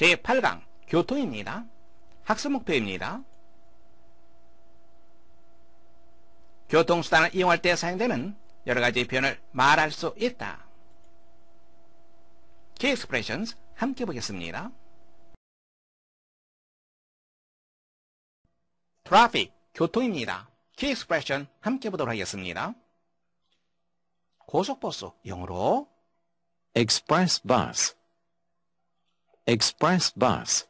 제8강 교통입니다. 학습 목표입니다. 교통수단을 이용할 때 사용되는 여러가지 표현을 말할 수 있다. Key Expressions 함께 보겠습니다. Traffic, 교통입니다. Key Expression 함께 보도록 하겠습니다. 고속버스, 영어로 Express Bus Express bus.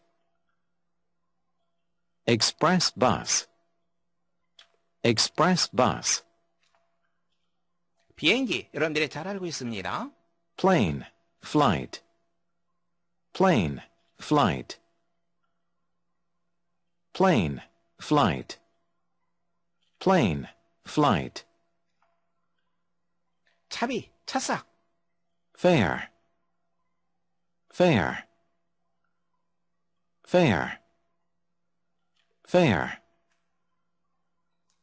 Express bus. Express bus. 비행기 여러분들이 잘 알고 있습니다. plane, flight. plane, flight. plane, flight. plane, flight. 차비, 차싹. fare. fare fair, fair.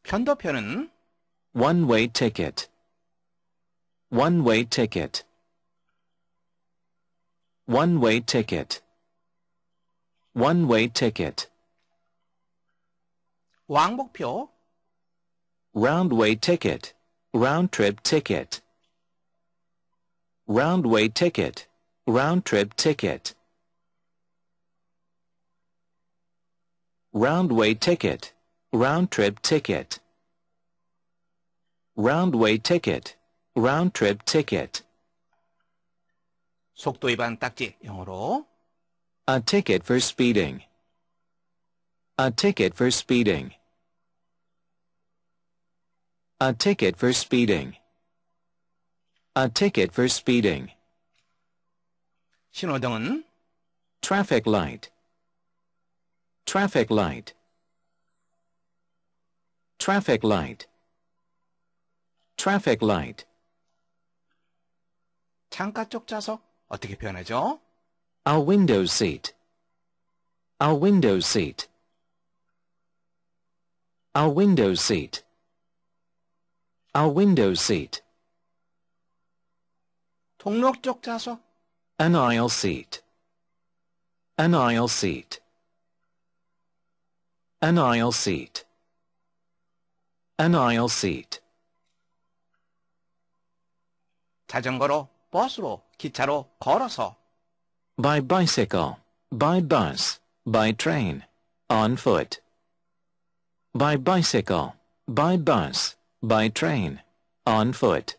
편도표는 one-way ticket, one-way ticket, one-way ticket, one-way ticket. 왕복표 round-way ticket, round-trip ticket, round-way ticket, round-trip ticket. Roundway ticket. Round-trip ticket. Roundway ticket. Round-trip ticket. 속도 위반 딱지 영어로 A ticket for speeding. A ticket for speeding. A ticket for speeding. A ticket for speeding. 신호등은 traffic light. Traffic light. Traffic light. Traffic light. 창가 쪽 좌석 어떻게 표현하죠? A window seat. A window seat. A window seat. A window seat. 동록 쪽 좌석. An aisle seat. An aisle seat. An aisle seat. An aisle seat. 자전거로, 버스로, 기차로, 걸어서. By bicycle, by bus, by train, on foot. By bicycle, by bus, by train, on foot.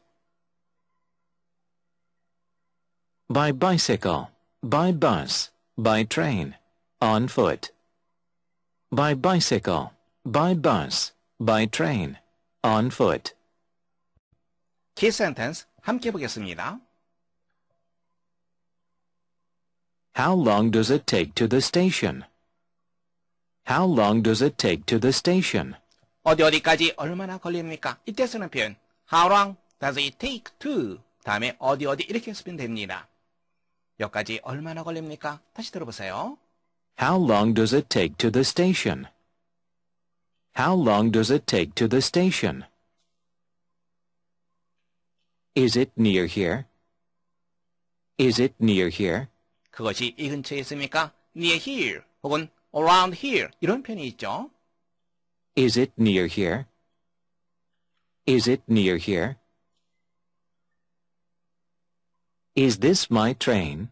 By bicycle, by bus, by train, on foot by bicycle, by bus, by train, on foot. Key sentence. 함께 보겠습니다. How long does it take to the station? How long does it take to the station? 어디 어디까지 얼마나 걸립니까? 이때 쓰는 표현 How long does it take to? 다음에 어디 어디 이렇게 쓰면 됩니다. 여기까지 얼마나 걸립니까? 다시 들어보세요. How long does it take to the station? How long does it take to the station? Is it near here? Is it near here? 그것이 이 근처에 있습니까? Near here 혹은 around here 이런 표현이 있죠. Is it near here? Is it near here? Is this my train?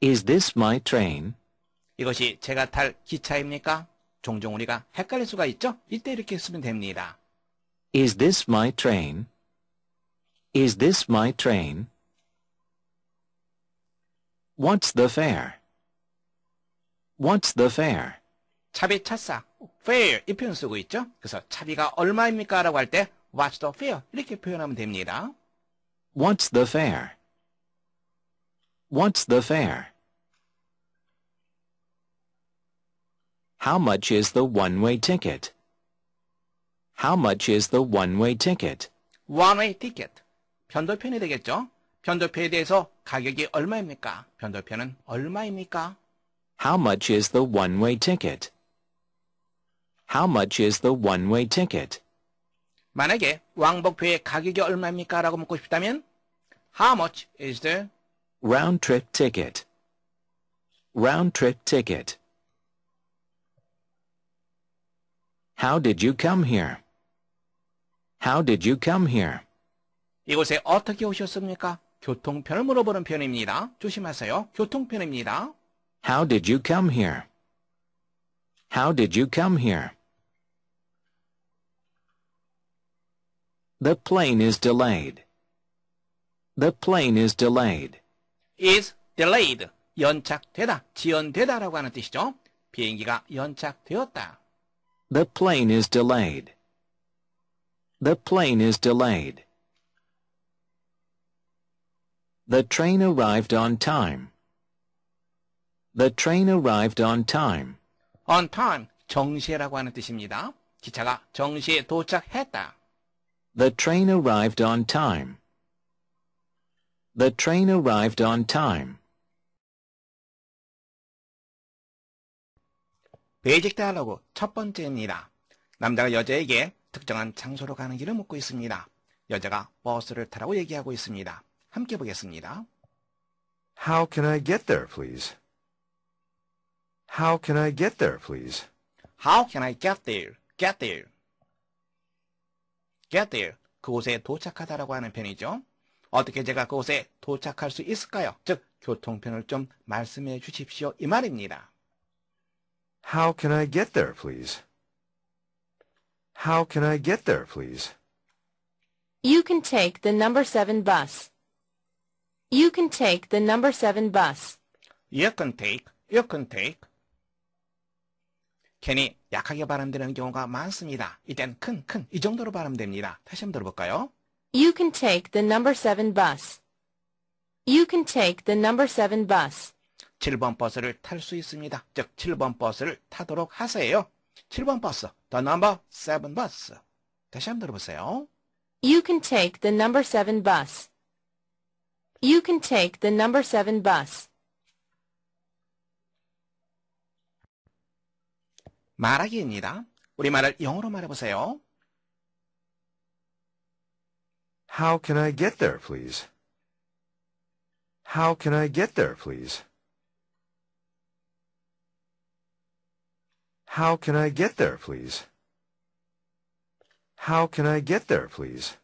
Is this my train? 이것이 제가 탈 기차입니까? 종종 우리가 헷갈릴 수가 있죠? 이때 이렇게 쓰면 됩니다. Is this my train? Is this my train? What's the fare? What's the fare? 차비 차싸. fare 이 표현 쓰고 있죠? 그래서 차비가 얼마입니까? 라고 할 때 what's the fare 이렇게 표현하면 됩니다. What's the fare? What's the fare? How much is the one-way ticket? How much is the one-way ticket? One-way ticket. 변도편이 되겠죠? 변도표에 대해서 가격이 얼마입니까? 변도표는 얼마입니까? How much is the one-way ticket? How much is the one-way ticket? 만약에 왕복표의 가격이 얼마입니까? 라고 묻고 싶다면 How much is the round trip ticket? round trip ticket How did you come here? How did you come here? 이곳에 어떻게 오셨습니까? 교통편을 물어보는 편입니다. 조심하세요. 교통편입니다. How did you come here? How did you come here? The plane is delayed. The plane is delayed. is delayed. 연착되다, 지연되다라고 하는 뜻이죠. 비행기가 연착되었다. The plane is delayed. The plane is delayed. The train arrived on time. The train arrived on time. on time 정시라고 하는 뜻입니다. 기차가 정시에 도착했다. The train arrived on time. The train arrived on time. 베이직 대화로그 첫 번째입니다. 남자가 여자에게 특정한 장소로 가는 길을 묻고 있습니다. 여자가 버스를 타라고 얘기하고 있습니다. 함께 보겠습니다. How can I get there, please? How can I get there, please? How can I get there? Get there. Get there. 그곳에 도착하다라고 하는 편이죠. 어떻게 제가 그곳에 도착할 수 있을까요? 즉, 교통편을 좀 말씀해 주십시오. 이 말입니다. How can I get there, please? How can I get there, please? You can take the number 7 bus. You can take the number 7 bus. You can take, you can take. 캔이 약하게 발음되는 경우가 많습니다. 이땐 큰, 큰, 이 정도로 발음됩니다. 다시 한번 들어볼까요? You can take the number 7 bus. You can take the number 7 bus. 7번 버스를 탈 수 있습니다. 즉 7번 버스를 타도록 하세요. 7번 버스, the number 7 bus. 다시 한번 들어보세요. You can take the number 7 bus. You can take the number 7 bus. 말하기입니다. 우리말을 영어로 말해보세요. How can I get there, please? How can I get there, please? How can I get there, please? How can I get there, please?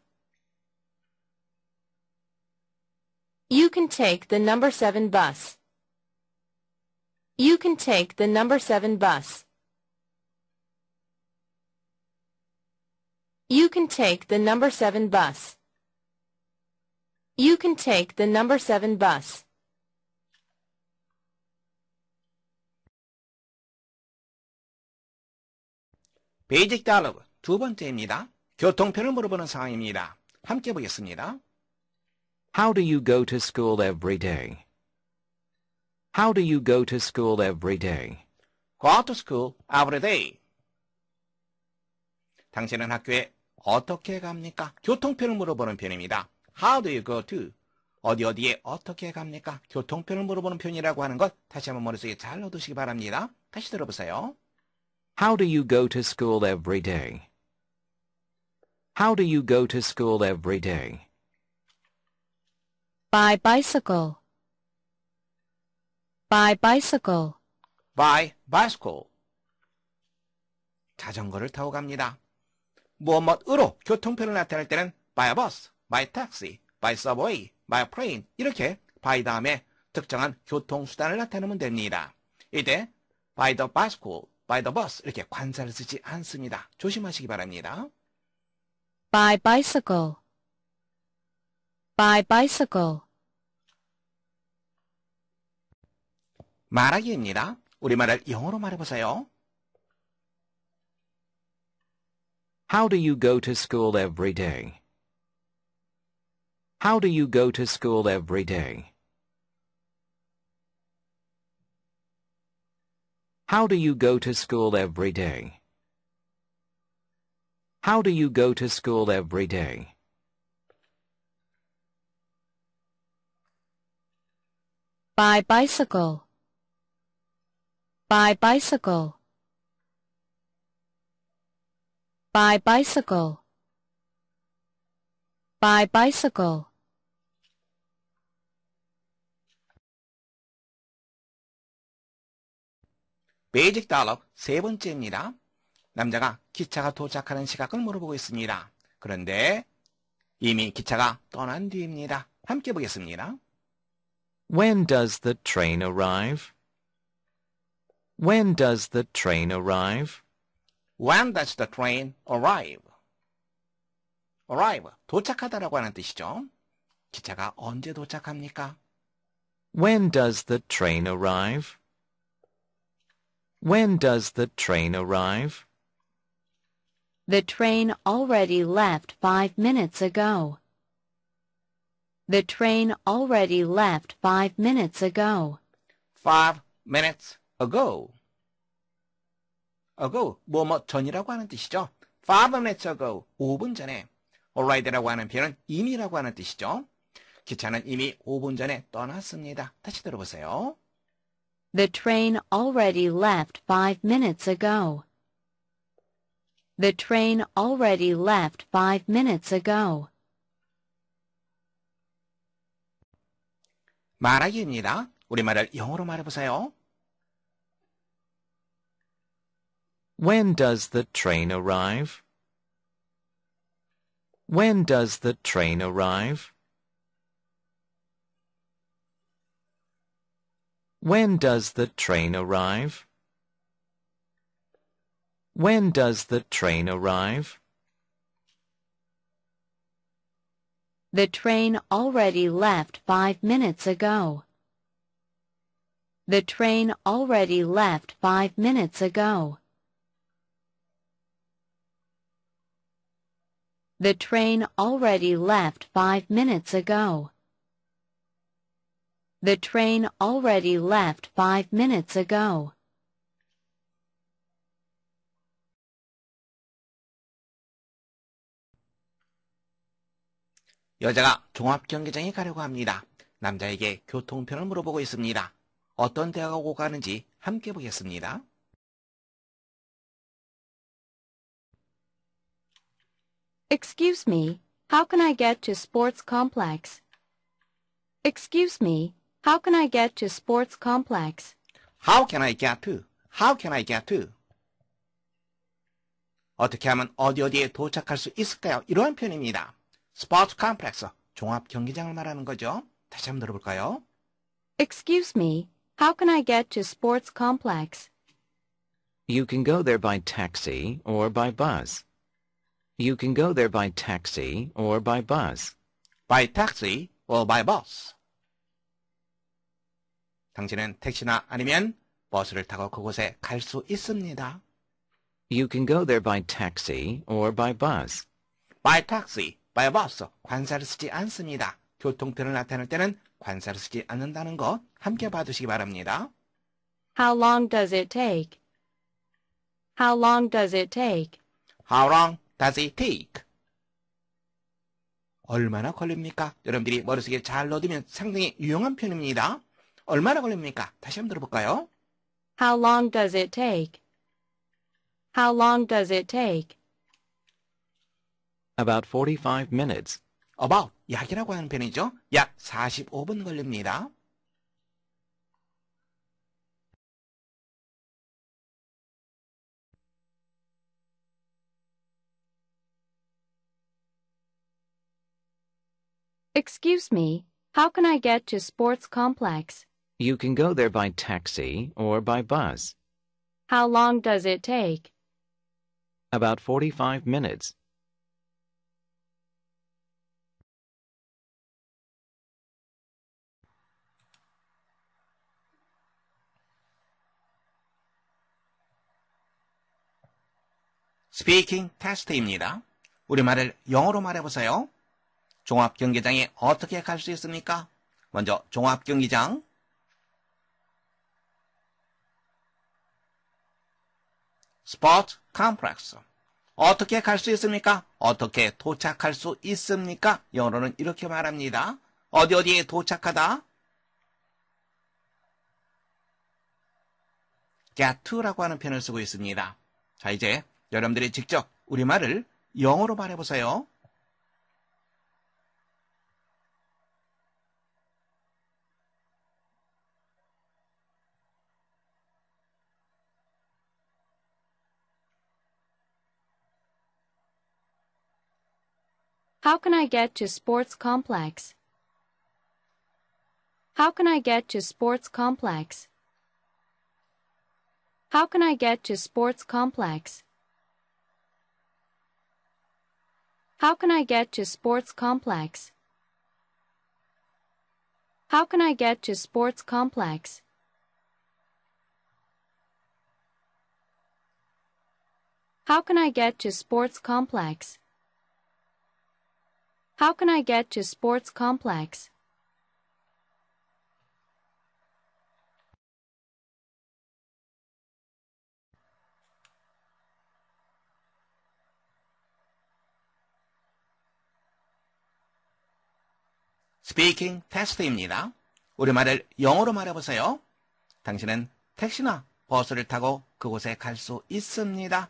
You can take the number 7 bus. You can take the number 7 bus. You can take the number 7 bus. You can take the number 7 bus. 베이직 달러브 두 번째입니다. 교통편을 물어보는 상황입니다. 함께 보겠습니다. How do you go to school every day? How do you go to school every day? Go to school every day. 당신은 학교에 어떻게 갑니까? 교통편을 물어보는 편입니다. How do you go to? 어디 어디에 어떻게 갑니까? 교통편을 물어보는 편이라고 하는 것 다시 한번 머릿속에 잘 넣어두시기 바랍니다. 다시 들어보세요. How do you go to school every day? How do you go to school every day? By bicycle. By bicycle. By bicycle. 자전거를 타고 갑니다. 무엇으로 교통편을 나타낼 때는 by bus, by taxi, by subway, by plane 이렇게 by 다음에 특정한 교통수단을 나타내면 됩니다. 이때 by the bicycle by the bus 이렇게 관사를 쓰지 않습니다. 조심하시기 바랍니다. by bicycle by bicycle 말하기입니다. 우리말을 영어로 말해보세요. How do you go to school every day? How do you go to school every day? How do you go to school every day? How do you go to school every day? By bicycle. By bicycle. By bicycle. By bicycle. 베이직 달러 세 번째입니다. 남자가 기차가 도착하는 시각을 물어보고 있습니다. 그런데 이미 기차가 떠난 뒤입니다. 함께 보겠습니다. When does the train arrive? When does the train arrive? When does the train arrive? arrive 도착하다라고 하는 뜻이죠. 기차가 언제 도착합니까? When does the train arrive? When does the train arrive? The train already left five minutes ago. The train already left five minutes ago. Five minutes ago. ago 뭐 뭐 전이라고 하는 뜻이죠. five minutes ago 5분 전에 already라고 하는 표현은 이미라고 하는 뜻이죠. 기차는 이미 5분 전에 떠났습니다. 다시 들어보세요. The train already left five minutes ago. The train already left five minutes ago. 말하기입니다. 우리말을 영어로 말해보세요. When does the train arrive? When does the train arrive? When does the train arrive? When does the train arrive? The train already left five minutes ago. The train already left five minutes ago. The train already left five minutes ago. The train already left five minutes ago. 여자가 종합경기장에 가려고 합니다. 남자에게 교통편을 물어보고 있습니다. 어떤 대화가 오고 가는지 함께 보겠습니다. Excuse me, how can I get to sports complex? Excuse me, how can I get to sports complex? How can I get to? How can I get to? 어떻게 하면 어디 어디에 도착할 수 있을까요? 이러한 표현입니다. Sports complex, 종합 경기장을 말하는 거죠. 다시 한번 들어볼까요? Excuse me, how can I get to sports complex? You can go there by taxi or by bus. You can go there by taxi or by bus. By taxi or by bus. 당신은 택시나 아니면 버스를 타고 그곳에 갈 수 있습니다. You can go there by taxi or by bus. By taxi, by bus. 관사를 쓰지 않습니다. 교통편을 나타낼 때는 관사를 쓰지 않는다는 것 함께 봐두시기 바랍니다. How long does it take? How long does it take? How long does it take? 얼마나 걸립니까? 여러분들이 머릿속에 잘 넣어두면 상당히 유용한 편입니다. 얼마나 걸립니까? 다시 한번 들어볼까요? How long does it take? How long does it take? About 45 minutes. about 약이라고 하는 편이죠. 약 45분 걸립니다. Excuse me, how can I get to sports complex? You can go there by taxi or by bus. How long does it take? About 45 minutes. 스피킹 테스트입니다. 우리말을 영어로 말해보세요. 종합경기장에 어떻게 갈 수 있습니까? 먼저 종합경기장 스포츠 컴플렉스. 어떻게 갈 수 있습니까? 어떻게 도착할 수 있습니까? 영어로는 이렇게 말합니다. 어디 어디에 도착하다? get to라고 하는 표현을 쓰고 있습니다. 자, 이제 여러분들이 직접 우리말을 영어로 말해보세요. How can I get to sports complex? How can I get to sports complex? How can I get to sports complex? How can I get to sports complex? How can I get to sports complex? How can I get to sports complex? How can I get to sports complex? 스피킹 테스트입니다. 우리말을 영어로 말해보세요. 당신은 택시나 버스를 타고 그곳에 갈 수 있습니다.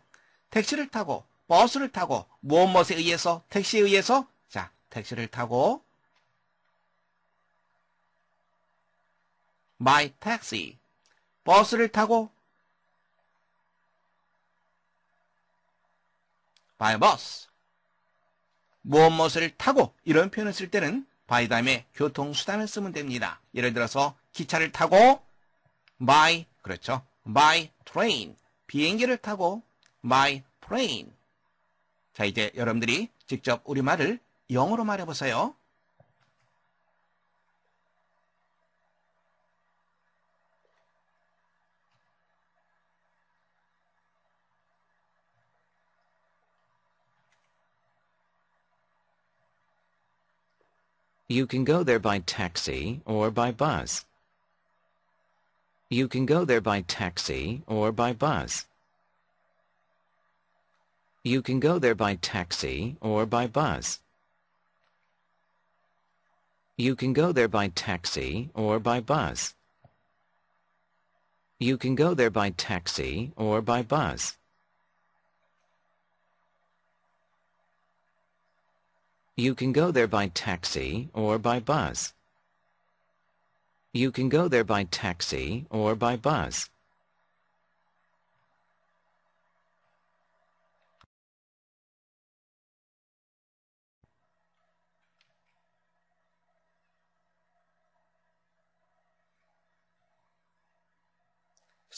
택시를 타고 버스를 타고 무엇무엇에 의해서 택시에 의해서 택시를 타고 my taxi 버스를 타고 by bus 무엇 무엇을 타고 이런 표현을 쓸 때는 by 다음에 교통수단을 쓰면 됩니다. 예를 들어서 기차를 타고 by 그렇죠. by train 비행기를 타고 by plane 자 이제 여러분들이 직접 우리말을 영어로 You can go there by taxi or by bus. You can go there by taxi or by bus. You can go there by taxi or by bus. You can go there by taxi or by bus. You can go there by taxi or by bus. You can go there by taxi or by bus. You can go there by taxi or by bus.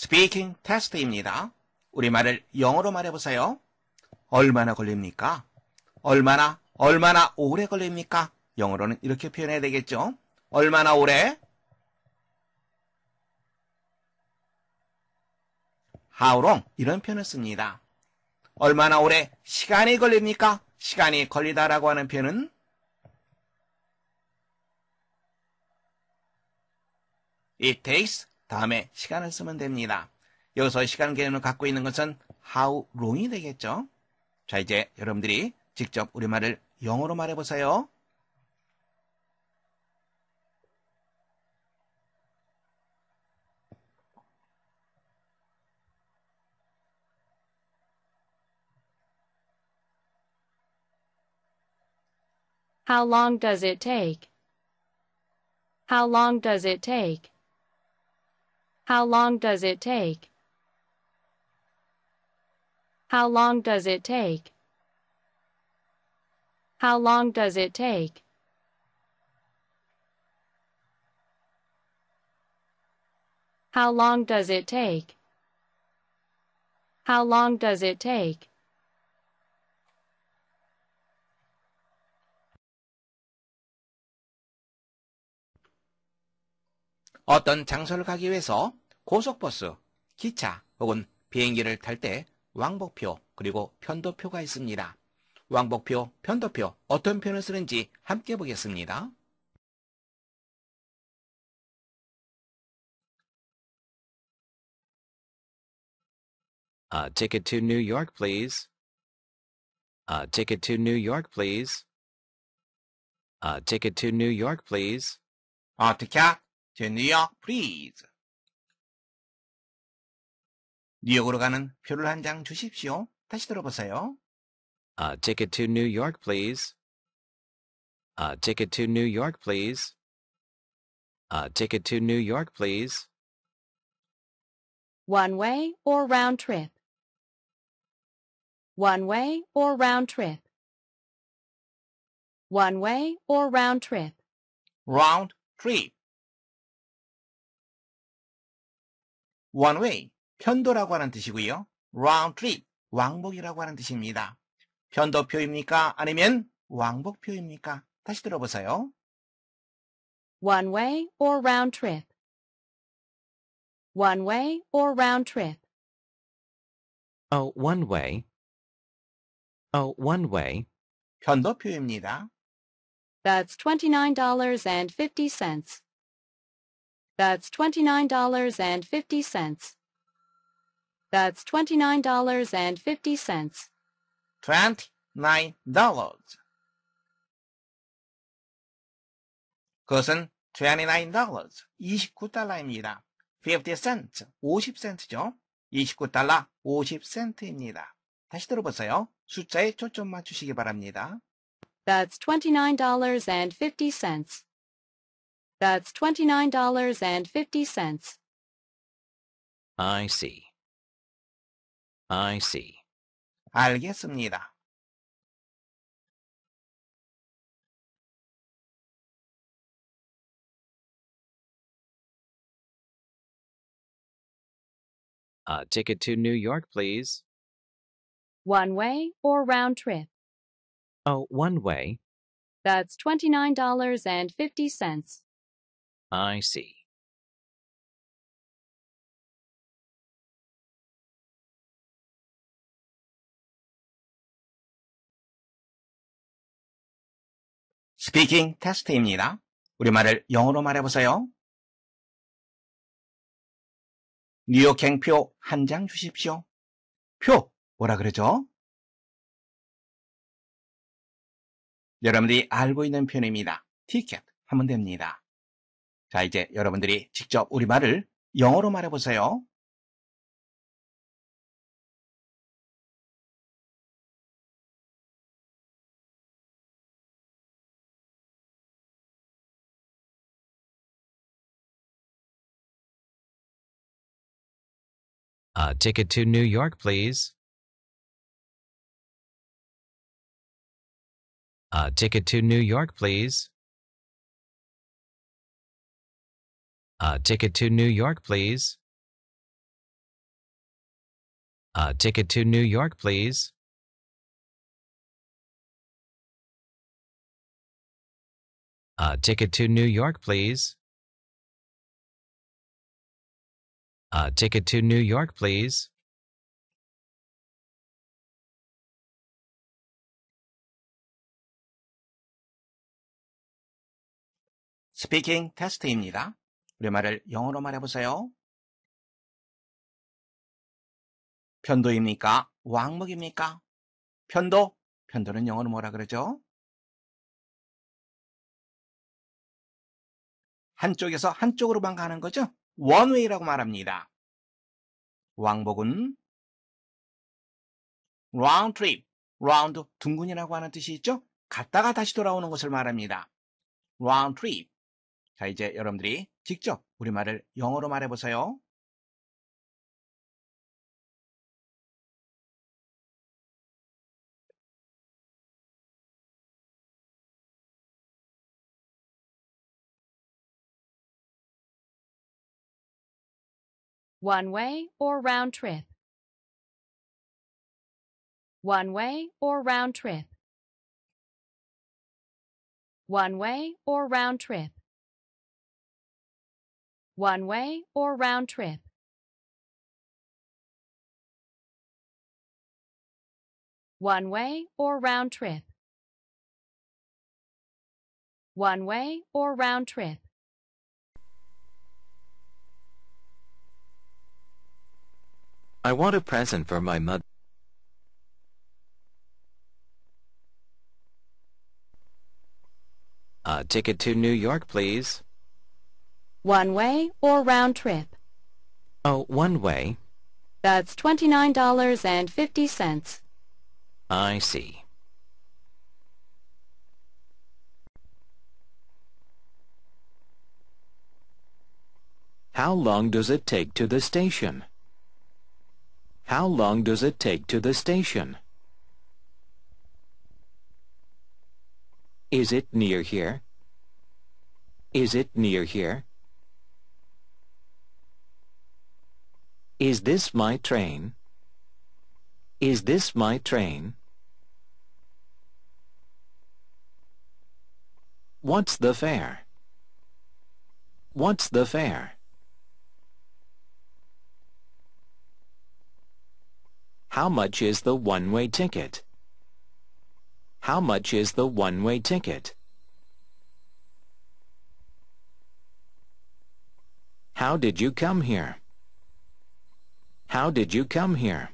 스피킹 테스트입니다. 우리말을 영어로 말해보세요. 얼마나 걸립니까? 얼마나, 얼마나 오래 걸립니까? 영어로는 이렇게 표현해야 되겠죠? 얼마나 오래? How long? 이런 표현을 씁니다. 얼마나 오래 시간이 걸립니까? 시간이 걸리다라고 하는 표현은 It takes 다음에 시간을 쓰면 됩니다. 여기서 시간 개념을 갖고 있는 것은 how long이 되겠죠. 자 이제 여러분들이 직접 우리말을 영어로 말해보세요. How long does it take? How long does it take? How long does it take? How long does it take? How long does it take? How long does it take? How long does it take? 어떤 장소를 가기 위해서 고속버스, 기차 혹은 비행기를 탈 때 왕복표 그리고 편도표가 있습니다. 왕복표, 편도표 어떤 표현을 쓰는지 함께 보겠습니다. A ticket to New York, please. A ticket to New York, please. A ticket to New York, please. A ticket to New York, please. 뉴욕으로 가는 표를 한 장 주십시오. 다시 들어보세요. A ticket to New York, please. A ticket to New York, please. A ticket to New York, please. One way or round trip. One way or round trip. One way or round trip. Round trip. One way. 편도라고 하는 뜻이고요. round trip, 왕복이라고 하는 뜻입니다. 편도표입니까? 아니면 왕복표입니까? 다시 들어보세요. One way or round trip. One way or round trip. Oh, one way. Oh, one way. 편도표입니다. That's $29.50. That's $29.50. That's $29.50. $29. 그것은 $29, 29달러입니다. 50센트, 50센트죠. 29달러, 50센트입니다. 다시 들어보세요. 숫자에 초점 맞추시기 바랍니다. That's $29.50. That's $29.50. I see. I see. 알겠습니다. A ticket to New York, please. One way or round trip? Oh, one way. That's $29.50. I see. 스피킹 테스트입니다. 우리말을 영어로 말해보세요. 뉴욕행표 한 장 주십시오. 표 뭐라 그러죠? 여러분들이 알고 있는 표현입니다. 티켓 하면 됩니다. 자 이제 여러분들이 직접 우리말을 영어로 말해보세요. A ticket to New York, please. A ticket to New York, please. A ticket to New York, please. A ticket to New York, please. A ticket to New York, please. A uh, ticket to New York, please. 스피킹 테스트입니다. 우리말을 영어로 말해보세요. 편도입니까? 왕목입니까? 편도? 편도는 영어로 뭐라 그러죠? 한쪽에서 한쪽으로만 가는 거죠? 원웨이라고 말합니다. 왕복은 round trip, round 둥근이라고 하는 뜻이 있죠? 갔다가 다시 돌아오는 것을 말합니다. round trip. 자, 이제 여러분들이 직접 우리말을 영어로 말해보세요. One way or round trip. One way or round trip. One way or round trip. One way or round trip. One way or round trip. One way or round trip. I want a present for my mother. A ticket to New York, please. One way or round trip? Oh, one way. That's $29.50. I see. How long does it take to the station? How long does it take to the station? Is it near here? Is it near here? Is this my train? Is this my train? What's the fare? What's the fare? How much is the one-way ticket? How much is the one-way ticket? How did you come here? How did you come here?